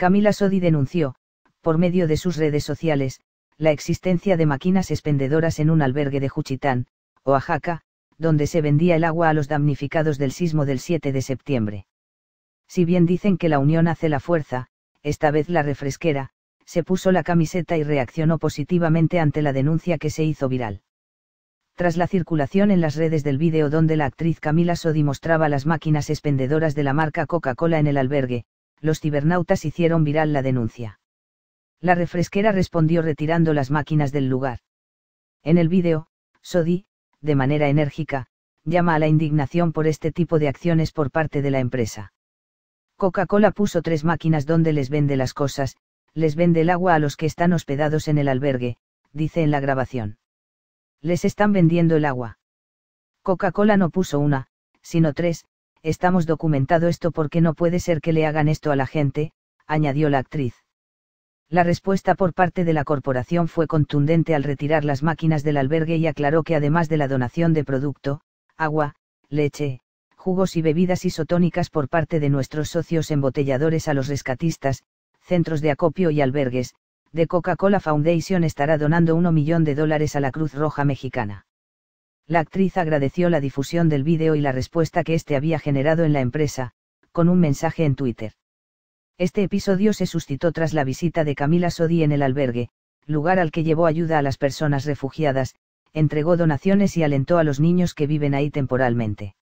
Camila Sodi denunció, por medio de sus redes sociales, la existencia de máquinas expendedoras en un albergue de Juchitán, Oaxaca, donde se vendía el agua a los damnificados del sismo del 7 de septiembre. Si bien dicen que la unión hace la fuerza, esta vez la refresquera, se puso la camiseta y reaccionó positivamente ante la denuncia que se hizo viral. Tras la circulación en las redes del vídeo donde la actriz Camila Sodi mostraba las máquinas expendedoras de la marca Coca-Cola en el albergue, los cibernautas hicieron viral la denuncia. La refresquera respondió retirando las máquinas del lugar. En el vídeo, Sodi, de manera enérgica, llama a la indignación por este tipo de acciones por parte de la empresa. Coca-Cola puso tres máquinas donde les vende las cosas, les vende el agua a los que están hospedados en el albergue, dice en la grabación. Les están vendiendo el agua. Coca-Cola no puso una, sino tres, estamos documentado esto porque no puede ser que le hagan esto a la gente, añadió la actriz. La respuesta por parte de la corporación fue contundente al retirar las máquinas del albergue y aclaró que además de la donación de producto, agua, leche, jugos y bebidas isotónicas por parte de nuestros socios embotelladores a los rescatistas, centros de acopio y albergues, de Coca-Cola Foundation estará donando 1 millón de dólares a la Cruz Roja Mexicana. La actriz agradeció la difusión del vídeo y la respuesta que este había generado en la empresa, con un mensaje en Twitter. Este episodio se suscitó tras la visita de Camila Sodi en el albergue, lugar al que llevó ayuda a las personas refugiadas, entregó donaciones y alentó a los niños que viven ahí temporalmente.